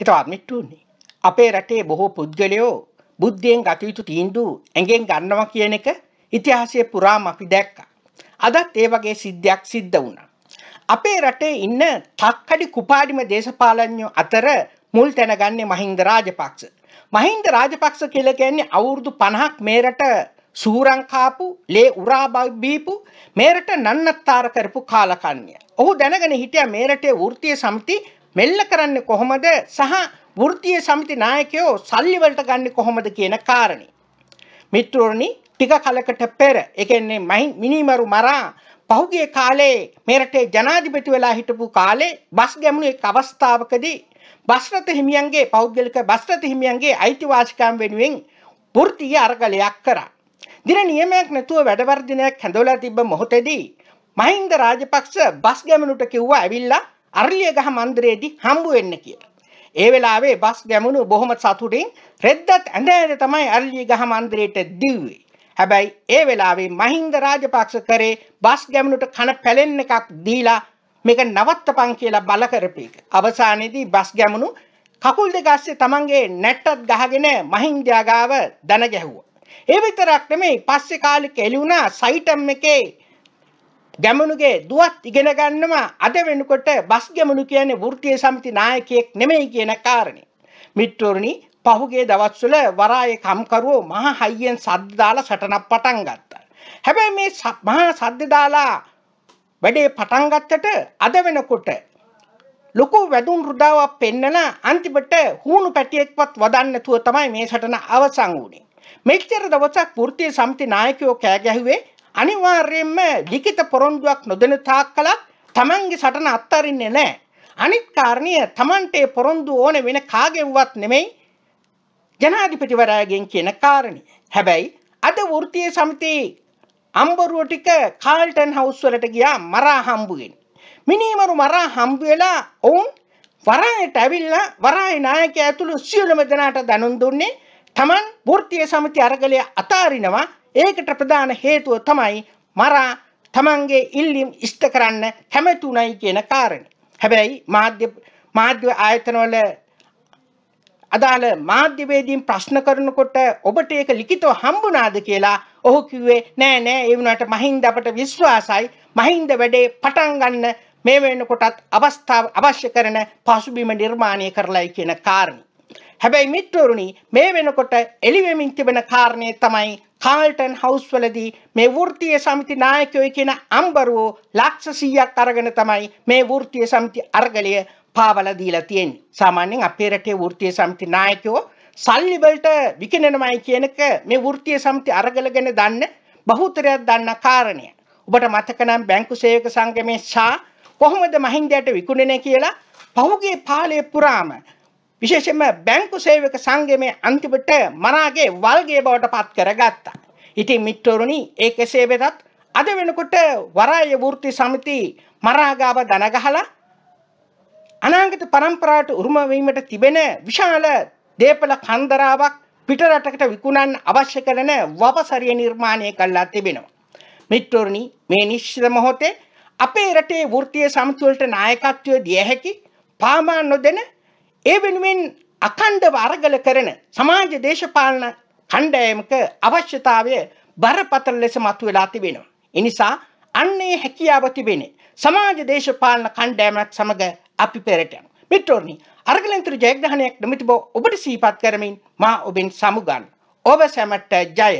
හිතවත් මිට්ටුන්නේ. අපේ රටේ බොහෝ පුද්ගලයෝ බුද්ධියෙන් ගතයුතු තීන්දු ඇඟෙන් ගන්නවා කියන එක ඉතිහාසය පුරාම අපි දැක්කා. අදත් ඒ වගේ සිද්ධයක් සිද්ධ වුණා. අපේ රටේ ඉන්න තක්කඩි කුපාඩිම දේශපාලඥයෝ අතර මුල් තැනගන්නේ මහින්ද රාජපක්ෂ. මහින්ද රාජපක්ෂ කියලා කියන්නේ අවුරුදු 50ක් මේරට සූරං කාපු, ලේ උරා බීපු, මේරට නන්නත්තර කරපු කාලකන්ණිය. ඔහු දැනගෙන හිටියා මේරටේ වෘත්තීය සමිති මෙල්ල කරන්නේ කොහොමද සහ වෘත්තීය සමිති නායකයෝ සල්ලි වලට ගන්නේ කොහොමද කියන කාරණේ. මිත්‍රෝනි ටික කලකට පෙර ඒ කියන්නේ මිනිමරු මරා පහුගිය කාලේ මේ රටේ ජනාධිපති වෙලා හිටපු කාලේ බස් ගැමුණු එක් අවස්ථාවකදී බස්රත හිමියන්ගේ පෞද්ගලික බස්රත හිමියන්ගේ අයිතිවාසිකම් වෙනුවෙන් වෘත්තීය අරගලයක් කරා. දින නියමයක් නැතුව වැඩවර්ධනයක් හැඳවලා තිබ්බ මොහොතේදී මහින්ද රාජපක්ෂ බස් ගැමුණුට කිව්වා ඇවිල්ලා අරලියගහ මන්දිරයේදී හම්බ වෙන්න කියලා. ඒ වෙලාවේ බස් ගැමුණු බොහොම සතුටින් රෙද්දත් ඇඳහැර තමයි අරලියගහ මන්දිරයට දිව්වේ. හැබැයි ඒ වෙලාවේ මහින්ද රාජපක්ෂ කරේ බස් ගැමුණුට කන පැලෙන්න එකක් දීලා මේක නවත්තපන් කියලා බල කරපේක. අවසානයේදී බස් ගැමුණු කකුල් දෙක අස්සේ තමන්ගේ නැට්ටත් ගහගෙන මහින්දයා ගාව දන ගැහුවා. ඒ විතරක් නෙමෙයි පස්සේ කාලෙක එළි වුණා සයිටම් එකේ ගැමුණුගේ දුවත් ඉගෙන ගන්නම අද වෙනකොට බස් ගැමුණු කියන්නේ වෘත්තීය සමිති නායකයෙක් නෙමෙයි කියන කාරණේ. මිත්‍රෝරණි පහුගිය දවස්වල වරායේ කම්කරුවෝ මහා හයියෙන් සද්ද දාලා සටනක් පටන් ගත්තා. හැබැයි මේ මහා සද්ද දාලා වැඩේ පටන් ගත්තට අද වෙනකොට ලොකු වැදුම් රුදාවක් පෙන්නන අන්තිමට හුණු පැටියෙක්වත් වදන්න නැතුව තමයි මේ සටන අවසන් වුනේ. මෙච්චර දවසක් වෘත්තීය සමිති නායකයෝ කෑ ගැහුවේ අනිවාර්යයෙන්ම ලිඛිත පොරොන්දුවක් නොදෙන තාක් කලක් තමන්ගේ සටන අත්හරින්නේ නැහැ. අනිත් කාරණය තමන්ට පොරොන්දු ඕන වෙන කාගෙව්වත් නෙමෙයි ජනාධිපතිවරයාගෙන් කියන කාරණේ. හැබැයි අද වෘත්තීය සමිතියේ අම්බරුව ටික කාල්ටන් හවුස් වලට ගියා මරා හම්බුගෙන. මිනීමරු මරා හම්බ වෙලා ඔවුන් වරායට ඇවිල්ලා වරායේ නායකයා ඇතුළු සියලුම දෙනාට දැනුම් දුන්නේ Taman වෘත්තීය සමිතිය අරගලය අතාරිනවා ඒකට ප්‍රධාන හේතුව තමයි මරා තමන්ගේ ඉල්ලීම් ඉෂ්ට කරන්න කැමැතුණයි කියන කාරණේ. හැබැයි මාධ්‍ය මාධ්‍ය ආයතනවල අදාළ මාධ්‍යවේදීන් ප්‍රශ්න කරනකොට ඔබට ඒක ලිඛිතව හම්බුණාද කියලා ඔහු කිව්වේ නෑ නෑ ඒ වුණාට මහින්ද අපට විශ්වාසයි මහින්ද වැඩේ පටන් ගන්න මේ වෙනකොටත් අවස්ථාව අවශ්‍ය කරන පසුබිම නිර්මාණය කරලයි කියන කාරණේ හැබැයි මිත්‍රවරුනි මේ වෙනකොට එළිවෙමින් තිබෙන කාරණය තමයි කාල්ටන් හවුස්වලදී මේ වෘත්තීය සමිති නායකයෝ කියන අම්බරුවෝ ලක්ෂ 100ක් අරගෙන තමයි මේ වෘත්තීය සමිති අර්ගලය පාවලා දීලා තියෙන්නේ. සාමාන්‍යයෙන් අපේ රටේ වෘත්තීය සමිති නායකයෝ සල්ලි වලට විකිණෙනමයි කියනක මේ වෘත්තීය සමිති අර්ගල ගැන දන්න බහුතරයක් දන්න කාරණය. ඔබට මතක නම් බැංකු සේවක සංගමේ ෂා කොහොමද මහින්දයට විකුණන්නේ කියලා පහුගිය පාළයේ පුරාම විශේෂයෙන්ම බැංකු සේවක සංගමේ අන්තිමට මනාගේ වල්ගේ බවට පත් කරගත්තා. ඉතින් මිත්‍රවරුනි ඒ කෙසේ වෙතත් අද වෙනකොට වරාය වෘත්ති සමිති මරාගාව දනගහලා අනාගත પરම්පරාවට උරුම වීමට තිබෙන විශාල දේපල කන්දරාවක් පිටරටකට විකුණන්න අවශ්‍ය කරන වපසරිය නිර්මාණය කළා තිබෙනවා. මිත්‍රවරුනි මේ නිශ්චිත මොහොතේ අපේ රටේ වෘත්තීය සමිතිවලට නායකත්වය දිය හැකි පාමා නොදෙන ඒ වෙනුවෙන් අකණ්ඩව අරගල කරන සමාජ දේශපාලන කණ්ඩායමක අවශ්‍යතාවය බරපතල ලෙස මතුවලා තිබෙනවා. එනිසා අන්නේ හැකියාව තිබෙන්නේ සමාජ දේශපාලන කණ්ඩායමක් සමග අපි පෙරට යමු. මිත්‍රෝනි, අරගලෙන්තර ජයග්‍රහණයක් නිමිති බව ඔබට සිහිපත් කරමින් මා ඔබෙන් සමුගන්. ඔබ සැමට ජය.